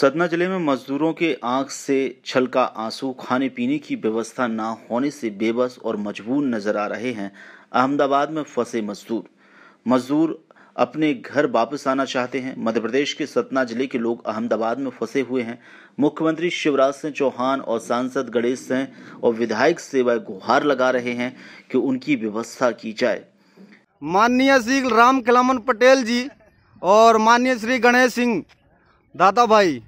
सतना जिले में मजदूरों के आंख से छलका आंसू खाने पीने की व्यवस्था ना होने से बेबस और मजबूर नजर आ रहे हैं अहमदाबाद में फंसे मजदूर मजदूर अपने घर वापस आना चाहते हैं मध्य प्रदेश के सतना जिले के लोग अहमदाबाद में फंसे हुए हैं मुख्यमंत्री शिवराज सिंह चौहान और सांसद गणेश सिंह और विधायक सेवा गुहार लगा रहे हैं कि उनकी व्यवस्था की जाए माननीय श्री राम कलामन पटेल जी और माननीय श्री गणेश सिंह दादा भाई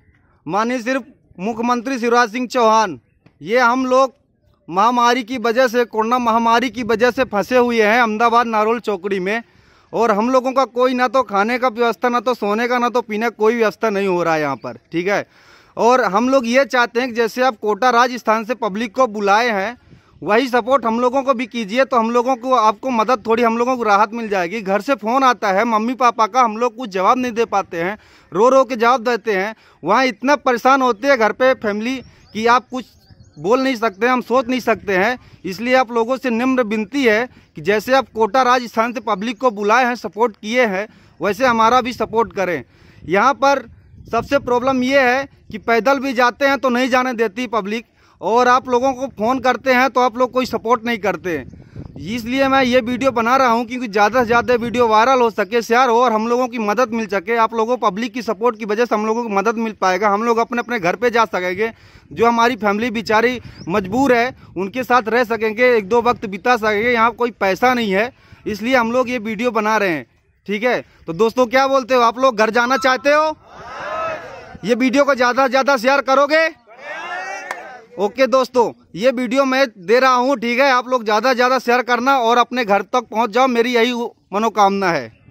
माननीय सिर्फ मुख्यमंत्री शिवराज सिंह चौहान ये हम लोग महामारी की वजह से कोरोना महामारी की वजह से फंसे हुए हैं अहमदाबाद नारोल चौकड़ी में और हम लोगों का कोई ना तो खाने का व्यवस्था ना तो सोने का ना तो पीने का कोई व्यवस्था नहीं हो रहा है यहाँ पर ठीक है और हम लोग ये चाहते हैं कि जैसे आप कोटा राजस्थान से पब्लिक को बुलाए हैं वही सपोर्ट हम लोगों को भी कीजिए तो हम लोगों को आपको मदद थोड़ी हम लोगों को राहत मिल जाएगी घर से फ़ोन आता है मम्मी पापा का हम लोग कुछ जवाब नहीं दे पाते हैं रो रो के जवाब देते हैं वहाँ इतना परेशान होते हैं घर पे फैमिली कि आप कुछ बोल नहीं सकते हम सोच नहीं सकते हैं इसलिए आप लोगों से निम्न विनती है कि जैसे आप कोटा राज से पब्लिक को बुलाए हैं सपोर्ट किए हैं वैसे हमारा भी सपोर्ट करें यहाँ पर सबसे प्रॉब्लम ये है कि पैदल भी जाते हैं तो नहीं जाने देती पब्लिक और आप लोगों को फ़ोन करते हैं तो आप लोग कोई सपोर्ट नहीं करते इसलिए मैं ये वीडियो बना रहा हूँ क्योंकि ज़्यादा से ज़्यादा वीडियो वायरल हो सके शेयर हो और हम लोगों की मदद मिल सके आप लोगों पब्लिक की सपोर्ट की वजह से हम लोगों को मदद मिल पाएगा हम लोग अपने अपने घर पे जा सकेंगे जो हमारी फैमिली बेचारी मजबूर है उनके साथ रह सकेंगे एक दो वक्त बिता सकेंगे यहाँ कोई पैसा नहीं है इसलिए हम लोग ये वीडियो बना रहे हैं ठीक है तो दोस्तों क्या बोलते हो आप लोग घर जाना चाहते हो ये वीडियो को ज़्यादा से ज़्यादा शेयर करोगे ओके दोस्तों ये वीडियो मैं दे रहा हूँ ठीक है आप लोग ज़्यादा से ज़्यादा शेयर करना और अपने घर तक पहुँच जाओ मेरी यही मनोकामना है